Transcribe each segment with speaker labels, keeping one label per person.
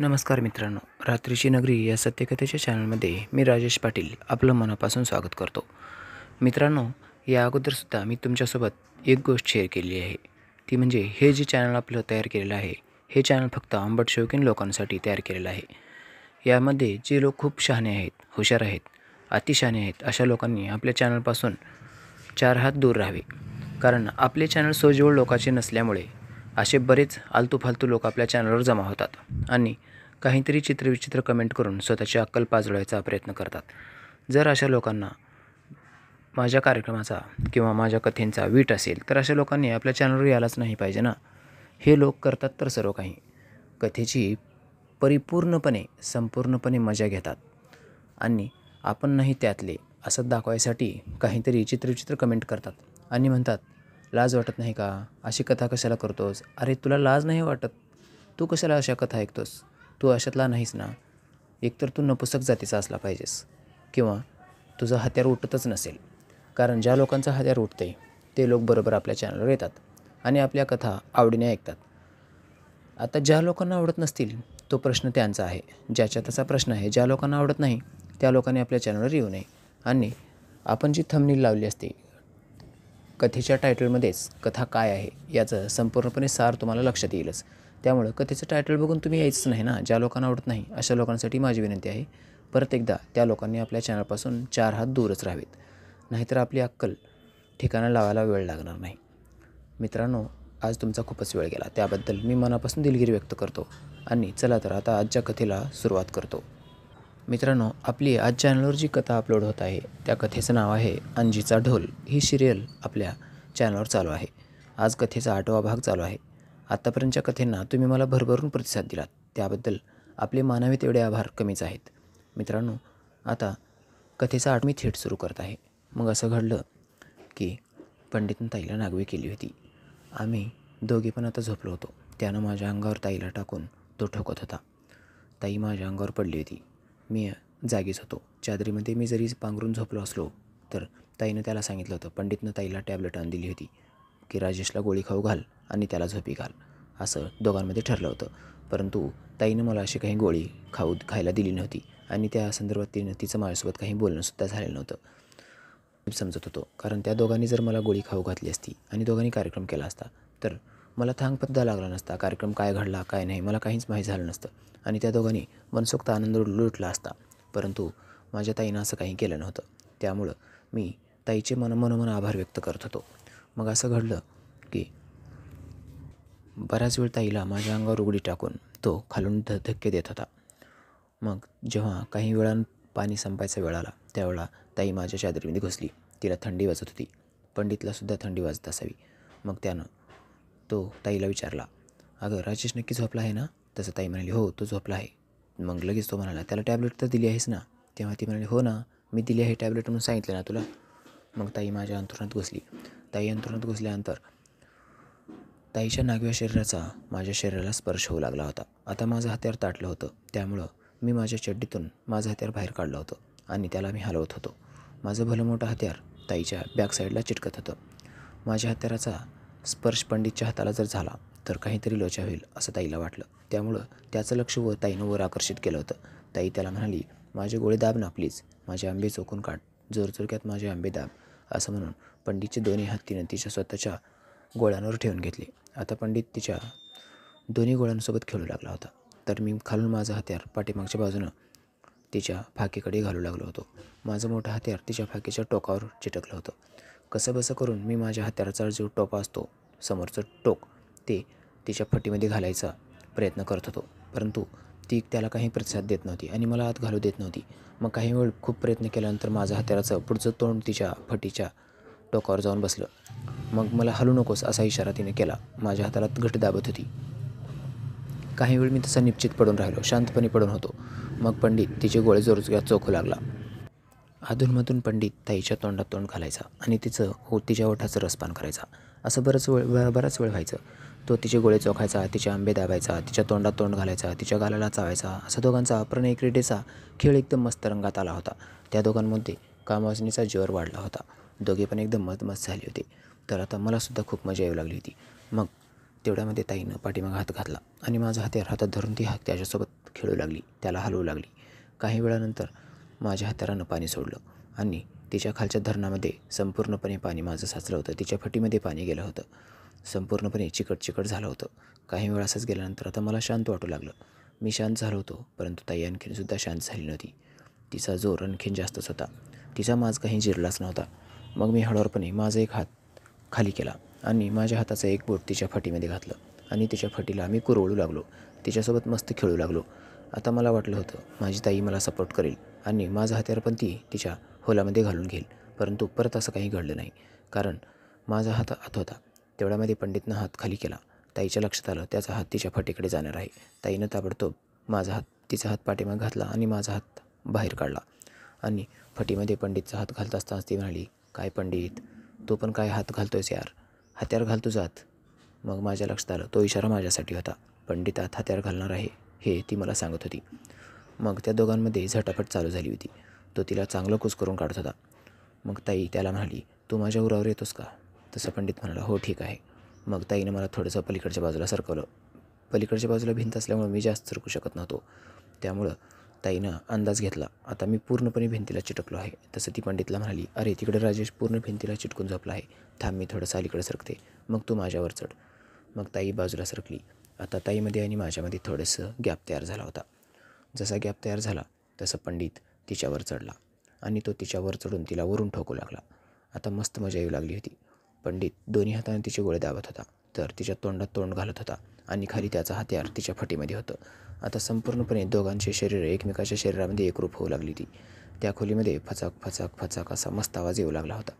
Speaker 1: नमस्कार मित्रांनो रात्रीची नगरी या सत्यकथेच्या चॅनलमध्ये मी राजेश पाटील आपलं मनापासून स्वागत करतो मित्रांनो या अगोदरसुद्धा मी तुमच्यासोबत एक गोष्ट शेअर केली आहे ती म्हणजे हे जे चॅनल आपलं तयार केलेलं आहे हे चॅनल फक्त आंबट शौकीन लोकांसाठी तयार केलेलं आहे यामध्ये जे लोक खूप शहाणे आहेत हुशार आहेत अतिशहाणे आहेत अशा लोकांनी आपल्या चॅनलपासून चार हात दूर राहावे कारण आपले चॅनल सोजवळ लोकाचे नसल्यामुळे असे बरेच आलतूफालतू लोक आपल्या चॅनलवर जमा होतात आणि काहीतरी चित्रविचित्र कमेंट करून स्वतःची अक्कल पाजळायचा प्रयत्न करतात जर अशा लोकांना माझ्या कार्यक्रमाचा किंवा माझ्या कथेंचा वीट असेल तर अशा लोकांनी आपल्या चॅनलवर यायलाच नाही पाहिजे ना हे लोक करतात तर सर्व काही कथेची परिपूर्णपणे संपूर्णपणे मजा घेतात आणि आपण नाही त्यातले असं दाखवायसाठी काहीतरी चित्रविचित्र कमेंट करतात आणि म्हणतात लाज वाटत नाही का अशी कथा कशाला करतोस अरे तुला लाज नाही वाटत तू कशाला अशा कथा ऐकतोस तू अशातला नाहीस ना एकतर तू नपुसक जातीचा असला पाहिजेस किंवा तुझं हत्यार उठतच नसेल कारण ज्या लोकांचं हत्यार उठते ते लोक बरोबर आपल्या चॅनलवर येतात आणि आपल्या कथा आवडीने ऐकतात आता ज्या लोकांना आवडत नसतील तो प्रश्न त्यांचा आहे ज्याच्या तसा प्रश्न आहे ज्या लोकांना आवडत नाही त्या लोकांनी आपल्या चॅनलवर येऊ नये आणि आपण जी थमनील लावली असते कथेच्या टायटलमध्येच कथा काय आहे याचं संपूर्णपणे सार तुम्हाला लक्षात येईलच त्यामुळं कथेचं टायटल बघून तुम्ही यायच नाही ना ज्या लोकांना आवडत नाही अशा लोकांसाठी माझी विनंती आहे परत एकदा त्या लोकांनी आपल्या चॅनलपासून चार हात दूरच राहावेत नाहीतर आपली अक्कल ठिकाणं लावायला वेळ लागणार नाही मित्रांनो आज तुमचा खूपच वेळ गेला त्याबद्दल मी मनापासून दिलगिरी व्यक्त करतो आणि चला तर आता आजच्या कथेला सुरुवात करतो मित्रांनो आपली आज चॅनलवर जी कथा अपलोड होत आहे त्या कथेचं नाव आहे अंजीचा ढोल ही सिरियल आपल्या चॅनलवर चालू आहे आज कथेचा आठवा भाग चालू आहे आत्तापर्यंतच्या कथेंना तुम्ही मला भरभरून प्रतिसाद दिलात त्याबद्दल आपले मानवी तेवढे आभार कमीच आहेत मित्रांनो आता कथेचा मी थेट सुरू करत आहे मग असं घडलं की पंडितनं ताईला नागवी केली होती आम्ही दोघे पण आता झोपलो होतो त्यानं माझ्या अंगावर ताईला टाकून तो ठोकत होता ताई माझ्या अंगावर पडली होती मी जागीच होतो चादरीमध्ये मी जरी पांघरून झोपलो असलो तर ताईनं त्याला सांगितलं होतं पंडितनं ताईला टॅबलेट आणून दिली होती की राजेशला गोळी खाऊ घाल आणि त्याला झोपी घाल असं दोघांमध्ये ठरलं होतं परंतु ताईनं मला अशी काही गोळी खाऊ खायला दिली नव्हती आणि त्या संदर्भात तिनं तिचं माझ्यासोबत काही बोलणंसुद्धा झालेलं नव्हतं समजत होतो कारण त्या दोघांनी जर मला गोळी खाऊ घातली असती आणि दोघांनी कार्यक्रम केला असता तर मला थांगपत्ता लागला नसता कार्यक्रम काय घडला काय नाही मला काहीच माहीत झालं नसतं आणि त्या दोघांनी मनसोक्त आनंद लुटला असता परंतु माझ्या ताईनं असं काही केलं नव्हतं त्यामुळं मी ताईचे मन आभार व्यक्त करत होतो मग असं घडलं की बऱ्याच वेळ ताईला माझ्या अंगावर उघडी टाकून तो खालून ध धक्के देत होता मग जेव्हा काही वेळानं पाणी संपायचा वेळ आला त्यावेळा ताई माझ्या चादरीमध्ये घुसली तिला थंडी वाजत होती पंडितलासुद्धा थंडी वाजत असावी मग त्यानं तो ताईला विचारला अगं राजेश नक्की झोपला आहे ना तसं ताई म्हणाली हो तो झोपला आहे मग लगेच तो म्हणाला त्याला टॅबलेट तर दिली आहेस ना तेव्हा ती म्हणाली हो ना मी दिली आहे टॅबलेट म्हणून सांगितलं ना तुला मग ताई माझ्या अंतरुणात घुसली ताई अंतरुणात घुसल्यानंतर ताईच्या नागव्या शरीराचा माझ्या शरीराला स्पर्श होऊ लागला होता आता माझं हत्यार ताटलं होतं त्यामुळं मी माझ्या चड्डीतून माझं हत्यार बाहेर काढलं होतं आणि त्याला मी हलवत होतो माझं भलं मोठं हत्यार ताईच्या बॅक चिटकत होतं माझ्या हत्याराचा स्पर्श पंडितच्या हाताला जर झाला तर काहीतरी लोचा होईल असं ताईला वाटलं त्यामुळं त्याचं लक्ष व ताईनं वर आकर्षित केलं होतं ताई त्याला म्हणाली माझे गोळे दाब ना प्लीज माझे आंबे चोकून काढ जोरचोरक्यात माझे आंबे दाब असं म्हणून पंडितचे दोन्ही हात तिनं तिच्या स्वतःच्या गोळ्यांवर ठेवून घेतले आता पंडित तिच्या दोन्ही गोळ्यांसोबत खेळू लागला होता तर मी खालून माझं हत्यार पाठीमागच्या बाजूनं तिच्या फाकीकडे घालू लागलो होतो माझं मोठं हत्यार तिच्या फाकीच्या टोकावर चिटकलं होतं कसंबसं करून मी माझ्या हत्याराचा जो टोपा असतो समोरचं टोक ते तिच्या फटीमध्ये घालायचा प्रयत्न करत होतो परंतु ती त्याला काही प्रतिसाद देत नव्हती आणि मला आत घालू देत नव्हती मग काही वेळ खूप प्रयत्न केल्यानंतर माझ्या हत्याराचं पुढचं तोंड तिच्या फटीच्या टोकावर जाऊन बसलं मग मला हलू नकोस असा इशारा तिने केला माझ्या हाताला घट दाबत होती काही वेळ मी तसा निश्चित पडून राहिलो शांतपणे पडून होतो मग पंडित तिचे गोळे जोर चोखू लागला अधूनमधून पंडित ताईच्या तोंडात तोंड घालायचा आणि तिचं हो तिच्या ओठाचं रसपान करायचा असं बरंच वेळ बराच वेळ व्हायचं तो तिचे गोळे चोखायचा तिचे आंबे दाबायचा तिच्या तोंडात तोंड घालायचा तिच्या गालाला चावायचा असा दोघांचा प्रणय क्रीडेचा खेळ एकदम मस्त रंगात आला होता त्या दोघांमध्ये कामवाजनीचा जोर वाढला होता दोघे पण एकदम मतमत झाले होते तर आता मलासुद्धा खूप मजा येऊ लागली होती मग तेवढ्यामध्ये ताईनं पाठीमाग हात घातला आणि माझा हात्यार हातात धरून ती हात त्याच्यासोबत खेळू लागली त्याला हलवू लागली काही वेळानंतर माझ्या हातारानं पाणी सोडलं आणि तिच्या खालच्या धरणामध्ये संपूर्णपणे पाणी माझं साचलं होतं तिच्या फटीमध्ये पाणी गेलं होतं संपूर्णपणे चिकट चिकट झालं होतं काही वेळा असंच गेल्यानंतर आता मला शांत वाटू लागलं मी शांत झालो होतो परंतु ताई आणखीनसुद्धा शांत झाली नव्हती तिचा जोर आणखीन जास्तच होता तिचा माझ काही जिरलाच नव्हता मग मी हळूवारपणे माझा एक हात खाली केला आणि माझ्या हाताचा एक बोट तिच्या फटीमध्ये घातलं आणि तिच्या फटीला आम्ही कुरवळू लागलो तिच्यासोबत मस्त खेळू लागलो आता मला वाटलं होतं माझी ताई मला सपोर्ट करेल आणि माझं हत्यार पण ती तिच्या होलामध्ये घालून घेईल परंतु परत असं काही घडलं नाही कारण माझा हात आत होता तेवढ्यामध्ये पंडितनं हात खाली केला ताईच्या लक्षात आलं त्याचा हात तिच्या फटीकडे जाणार आहे ताईनं ताबडतोब माझा हात तिचा हात पाठीमाग घातला आणि माझा हात बाहेर काढला आणि फटीमध्ये पंडितचा हात घालत असताना ती म्हणाली काय पंडित तो पण काय हात घालतोयस यार हात्यार घालतो जात मग माझ्या लक्षात आलं तो इशारा माझ्यासाठी होता पंडित आत हात्यार घालणार आहे हे ती मला सांगत होती मग त्या दोघांमध्ये झटापट चालू झाली होती तो तिला चांगलं करून काढत होता मग ताई त्याला म्हणाली तू माझ्या उरावर येतोस का तसं पंडित म्हणाला हो ठीक आहे मग ताईनं मला थोडंसं पलीकडच्या बाजूला सरकवलं पलीकडच्या बाजूला भिंत असल्यामुळे मी जास्त सरकू शकत नव्हतो त्यामुळं ताईनं अंदाज घेतला आता मी पूर्णपणे भिंतीला चिटकलो आहे तसं ती पंडितला म्हणाली अरे तिकडे राजेश पूर्ण भिंतीला चिटकून झोपला आहे थांब मी थोडंसं अलीकडे सरकते मग तू माझ्यावर चढ मग ताई बाजूला सरकली आता ताईमध्ये आणि माझ्यामध्ये थोडंसं गॅप तयार झाला होता जसा गॅप तयार झाला तसं पंडित तिच्यावर चढला आणि तो तिच्यावर चढून तिला वरून ठोकू लागला आता मस्त मजा येऊ लागली होती पंडित दोन्ही हाताने तिचे गोळे दाबत होता तर तिच्या तोंडात तोंड घालत होता आणि खाली त्याचा हत्यार तिच्या फटीमध्ये होतं आता संपूर्णपणे दोघांचे शरीर एकमेकाच्या शरीरामध्ये एकरूप होऊ लागली होती त्या खोलीमध्ये फचाक फचाक फचाक असा मस्त आवाज येऊ लागला होता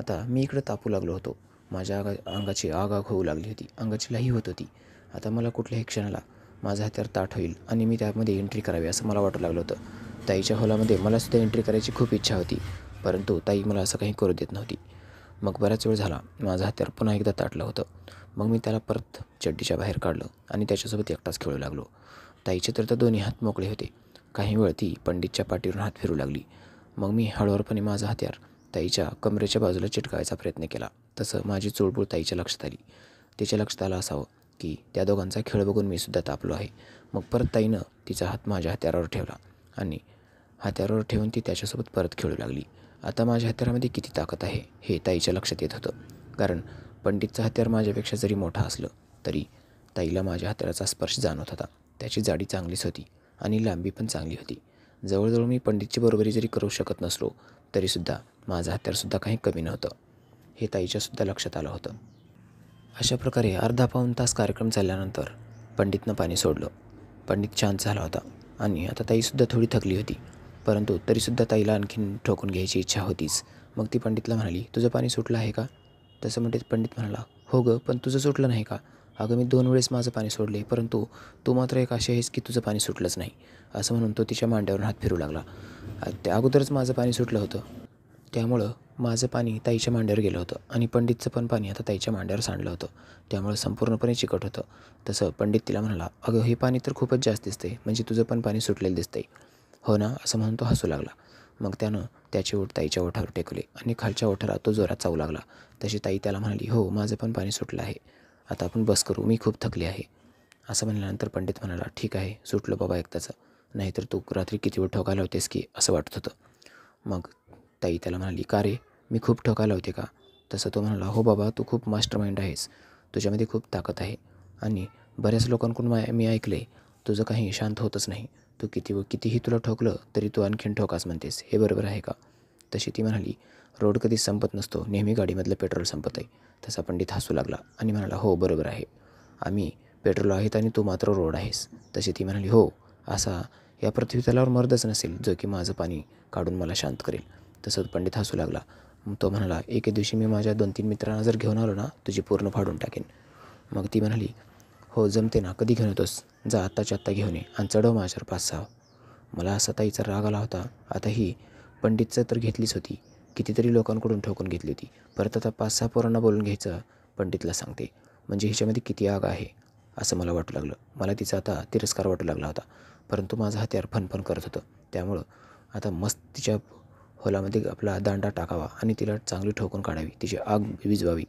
Speaker 1: आता मी इकडं तापू लागलो होतो माझ्या आगा अंगाची आग आग होऊ लागली होती अंगाची लाही होत होती आता मला कुठल्याही क्षणाला माझं हत्यार ताट होईल आणि मी त्यामध्ये एंट्री करावी असं मला वाटू लागलं होतं ताईच्या हॉलामध्ये मलासुद्धा एंट्री करायची खूप इच्छा होती परंतु ताई मला असं काही करू देत नव्हती मग बराच वेळ झाला माझं हत्यार पुन्हा एकदा ताटलं होतं मग मी त्याला परत चड्डीच्या बाहेर काढलं आणि त्याच्यासोबत एकटाच खेळू लागलो ताईचे तर तर दोन्ही हात मोकळे होते काही वेळ ती पंडितच्या पाठीवरून हात फिरू लागली मग मी हळूवारपणे माझा हत्यार ताईच्या कमरेच्या बाजूला चिटकायचा प्रयत्न केला तसं माझी चुळबुळ ताईच्या लक्षात आली तिच्या लक्षात आलं असावं की त्या दोघांचा खेळ बघून मी सुद्धा तापलो आहे मग परत ताईनं तिचा हात माझ्या हत्यारावर ठेवला आणि हत्यारावर ठेवून ती त्याच्यासोबत परत खेळू लागली आता माझ्या हत्यारामध्ये किती ताकद आहे हे ताईच्या लक्षात येत होतं कारण पंडितचं हत्यार माझ्यापेक्षा जरी मोठा असलं तरी ताईला माझ्या हत्याराचा स्पर्श जाणवत होता त्याची जाडी चांगलीच होती आणि लांबी पण चांगली होती जवळजवळ मी पंडितची बरोबरी जरी करू शकत नसलो तरीसुद्धा माझं हत्यारसुद्धा काही कमी नव्हतं हे ताईच्यासुद्धा लक्षात आलं होतं अशा प्रकारे अर्धा पाऊण तास कार्यक्रम चालल्यानंतर पंडितनं पाणी सोडलं पंडित छान झाला होता आणि आता ताईसुद्धा थोडी थकली होती परंतु तरीसुद्धा ताईला आणखीन ठोकून घ्यायची इच्छा होतीच मग ती पंडितला म्हणाली तुझं पाणी सुटलं आहे का तसं म्हणते पंडित म्हणाला हो गं पण तुझं सुटलं नाही का अगं मी दोन वेळेस माझं पाणी सोडले परंतु तू मात्र एक अशी आहेस की तुझं पाणी सुटलंच नाही असं म्हणून तो तिच्या मांड्यावरून हात फिरू लागला त्या अगोदरच माझं पाणी सुटलं होतं त्यामुळं माझं पाणी ताईच्या मांड्यावर गेलं होतं आणि पंडितचं पण पाणी आता ताईच्या मांड्यावर सांडलं होतं त्यामुळे संपूर्णपणे चिकट होतं तसं पंडित तिला म्हणाला अगं हे पाणी तर खूपच जास्त दिसते म्हणजे तुझं पण पाणी सुटलेलं दिसतंय हो ना असं म्हणून तो हसू लागला मग त्यानं त्याची ओठ ताईच्या ओठावर टेकली आणि खालच्या ओठाला तो जोरात चावू लागला तशी ताई त्याला म्हणाली हो माझं पण पाणी सुटलं आहे आता आपण बस करू मी खूप थकली आहे असं म्हणल्यानंतर पंडित म्हणाला ठीक आहे सुटलं बाबा एकदाचं नाहीतर तू रात्री किती वेळ ठोकायला होतेस की असं वाटत होतं मग ताई त्याला म्हणाली का रे मी खूप ठोकायला होते का तसं तो म्हणाला हो बाबा तू खूप मास्टर माइंड आहेस तुझ्यामध्ये खूप ताकद आहे आणि बऱ्याच लोकांकडून मा मी ऐकले तुझं काही शांत होतच नाही तू किती व कितीही तुला ठोकलं तरी तू आणखीन ठोकास म्हणतेस हे बरोबर आहे का तशी ती म्हणाली रोड कधी संपत नसतो नेहमी गाडीमधलं पेट्रोल संपत आहे तसा पंडित हसू लागला आणि म्हणाला हो बरोबर आहे आम्ही पेट्रोल आहेत आणि तू मात्र रोड आहेस तशी ती म्हणाली हो असा या पृथ्वी तलावर मर्दच नसेल जो की माझं पाणी काढून मला शांत करेल तसंच पंडित हसू लागला तो म्हणाला एके दिवशी मी माझ्या दोन तीन मित्रांना जर घेऊन आलो ना तुझी पूर्ण फाडून टाकेन मग ती म्हणाली हो जमते ना कधी घेऊन येतोस जा आत्ताच्या आत्ता घेऊन ये आणि चढव माझ्यावर पाच सहा मला असा ताईचा राग आला होता आता ही पंडितचं तर घेतलीच होती कितीतरी लोकांकडून ठोकून घेतली होती परत आता पाच सहा पोरांना बोलून घ्यायचं पंडितला सांगते म्हणजे ह्याच्यामध्ये किती आग आहे असं मला वाटू लागलं मला तिचा आता तिरस्कार वाटू लागला होता परंतु माझं हत्यार फनफन करत होतं त्यामुळं आता मस्त तिच्या होलामध्ये आपला दांडा टाकावा आणि तिला चांगली ठोकून काढावी तिची आग विजवावी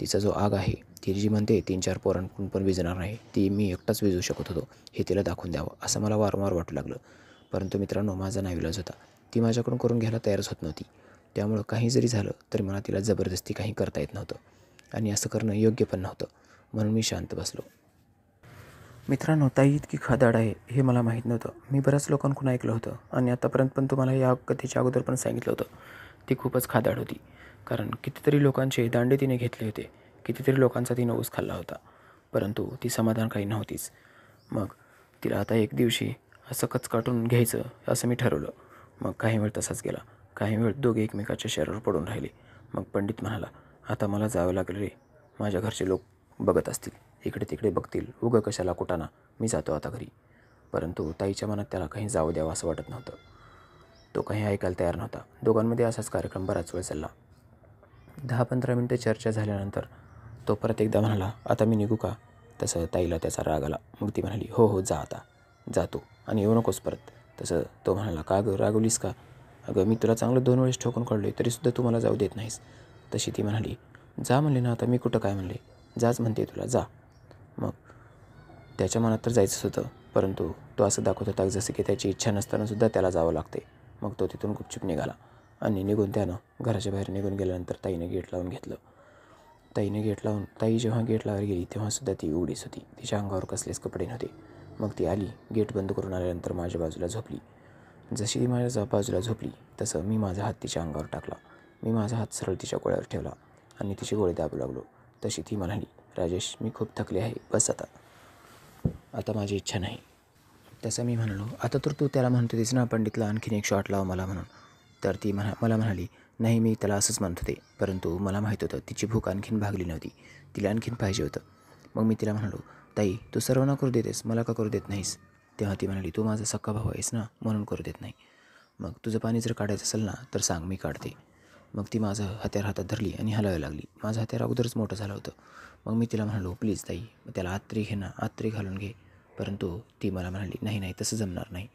Speaker 1: तिचा जो आग आहे ती जी म्हणते तीन चार पोरांकडून पण विजणार नाही ती मी एकटाच विजवू शकत होतो हे तिला दाखवून द्यावं असं मला वारंवार वाटू लागलं परंतु मित्रांनो माझा नाविलाज होता ती माझ्याकडून करून घ्यायला तयारच होत नव्हती त्यामुळं काही जरी झालं तरी मला तिला जबरदस्ती काही करता येत नव्हतं आणि असं करणं योग्य पण नव्हतं म्हणून मी शांत बसलो मित्रांनो ताई इतकी खादाड आहे हे मला माहीत नव्हतं मी बऱ्याच लोकांकडून ऐकलं होतं आणि आतापर्यंत पण तुम्हाला या कथेच्या अगोदर पण सांगितलं होतं ती खूपच खादाड होती कारण कितीतरी लोकांचे दांडे तिने घेतले होते कितीतरी लोकांचा तिने ऊस खाल्ला होता परंतु ती समाधान काही नव्हतीच मग तिला आता एक दिवशी असं कचकाटून घ्यायचं असं मी ठरवलं मग काही वेळ तसाच गेला काही वेळ दोघे एकमेकाच्या शरीरावर पडून राहिले मग पंडित म्हणाला आता मला जावं लागलं रे माझ्या घरचे लोक बघत असतील इकडे तिकडे बघतील उगं कशाला कुटाना मी जातो आता घरी परंतु ताईच्या मनात त्याला काही जाऊ द्यावं असं वाटत नव्हतं तो काही ऐकायला तयार नव्हता दोघांमध्ये असाच कार्यक्रम बराच वेळ चालला दहा पंधरा मिनटं चर्चा झाल्यानंतर तो परत एकदा म्हणाला आता मी निघू का तसं ताईला त्याचा राग आला मग ती म्हणाली हो हो जा आता जातो आणि येऊ नकोस परत तसं तो म्हणाला का गं रागवलीस का अगं मी तुला चांगलं दोन वेळेस ठोकून काढले तरीसुद्धा तू मला जाऊ देत नाहीस तशी ती म्हणाली जा म्हणले ना आता मी कुठं काय म्हणले जाच म्हणते तुला जा मग त्याच्या मनात तर जायचंच होतं परंतु तो असं दाखवत होता जसं की त्याची इच्छा नसतानासुद्धा त्याला जावं लागते मग तो तिथून गुपचूप निघाला आणि निघून त्यानं घराच्या बाहेर निघून गेल्यानंतर ताईने गेट लावून घेतलं ताईने गेट लावून ताई जेव्हा गेट लावर गेली तेव्हासुद्धा ती उडीच होती तिच्या अंगावर कसलेच कपडे नव्हते मग ती आली गेट बंद करून आल्यानंतर माझ्या बाजूला झोपली जशी ती माझ्या बाजूला झोपली तसं मी माझा हात तिच्या अंगावर टाकला मी माझा हात सरळ तिच्या गोळ्यावर ठेवला आणि तिची गोळी दाबू लागलो तशी ती म्हणाली राजेश मी खूप थकले आहे बस आता आता माझी इच्छा नाही तसं मी म्हणालो आता तर तू त्याला म्हणत होतीस ना पंडितला आणखीन एक शॉट लाव मला म्हणून तर ती म्हणा मला म्हणाली नाही मी त्याला असंच म्हणत होते परंतु मला माहीत होतं तिची भूक आणखीन भागली नव्हती तिला आणखीन पाहिजे होतं मग मी तिला म्हणालो ताई तू सर्वांना करू देतेस मला का करू देत नाहीस तेव्हा ती म्हणाली तू माझा सक्का भाऊ आहेस ना म्हणून करू देत नाही मग तुझं पाणी जर काढायचं असेल ना तर सांग मी काढते मग ती माझं हत्यार हातात धरली आणि हलावी लागली माझं हत्यार अगोदरच मोठं झालं होतं मग मी तिला म्हणालो प्लीज ताई मग त्याला आत्री घे ना आत्री घालून घे परंतु ती मला म्हणाली नाही नाही तसं जमणार नाही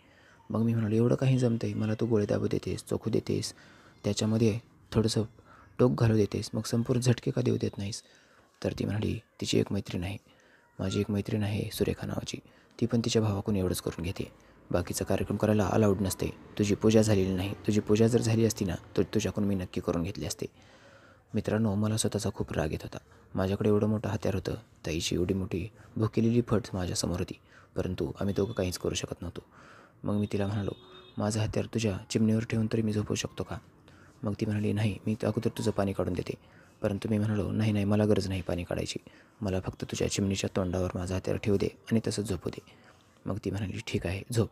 Speaker 1: मग मी म्हणालो एवढं काही जमतं आहे मला तू गोळे दाबू देतेस चोखू देतेस त्याच्यामध्ये थोडंसं टोक घालू देतेस मग संपूर्ण झटके का देऊ देत नाहीस तर ती म्हणाली तिची एक मैत्रीण आहे माझी एक मैत्रीण आहे सुरेखा नावाची ती पण तिच्या भावाकडून एवढंच करून घेते बाकीचा कार्यक्रम करायला अलाउड नसते तुझी पूजा झालेली नाही तुझी पूजा जर झाली असती ना तर तुझ्याकडून मी नक्की करून घेतली असते मित्रांनो मला स्वतःचा खूप राग येत होता माझ्याकडे एवढं मोठं हत्यार होतं ताईची एवढी मोठी भुकेलेली फट माझ्यासमोर होती परंतु आम्ही दोघं काहीच करू शकत नव्हतो मग मी तिला म्हणालो माझं हत्यार तुझ्या चिमणीवर ठेवून तरी मी झोपू शकतो का मग ती म्हणाली नाही मी अगोदर तुझं पाणी काढून देते परंतु मी म्हणालो नाही नाही मला गरज नाही पाणी काढायची मला फक्त तुझ्या चिमणीच्या तोंडावर माझं हत्यार ठेवू दे आणि तसंच झोपू दे मग ती म्हणाली ठीक आहे झोप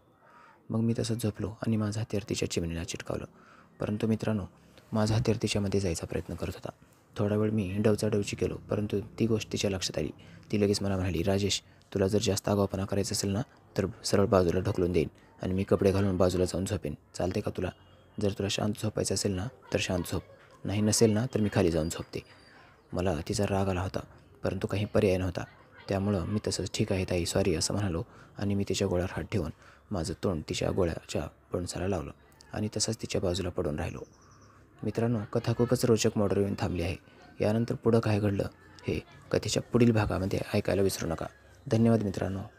Speaker 1: मग मी तसंच झोपलो आणि माझा हत्यार तिच्या चिमणीला चिटकावलं परंतु मित्रांनो माझा हत्यार तिच्यामध्ये जायचा प्रयत्न करत होता थोडा वेळ मी डवची केलो परंतु ती गोष्ट तिच्या लक्षात आली ती लगेच मला म्हणाली राजेश तुला जर जास्त आगावपणा करायचं असेल ना तर सरळ बाजूला ढकलून देईन आणि मी कपडे घालून बाजूला जाऊन झोपेन चालते का तुला जर तुला शांत झोपायचं असेल ना तर शांत झोप नाही नसेल ना तर मी खाली जाऊन झोपते मला तिचा राग आला होता परंतु काही पर्याय नव्हता त्यामुळं मी तसंच ठीक आहे ताई सॉरी असं म्हणालो आणि मी तिच्या गोळ्यावर हात ठेवून माझं तोंड तिच्या गोळ्याच्या पणसाला लावलं आणि तसाच तिच्या बाजूला पडून राहिलो मित्रांनो कथा खूपच रोचक मॉडर येऊन थांबली आहे यानंतर पुढं काय घडलं हे कथेच्या पुढील भागामध्ये ऐकायला विसरू नका धन्यवाद मित्रांनो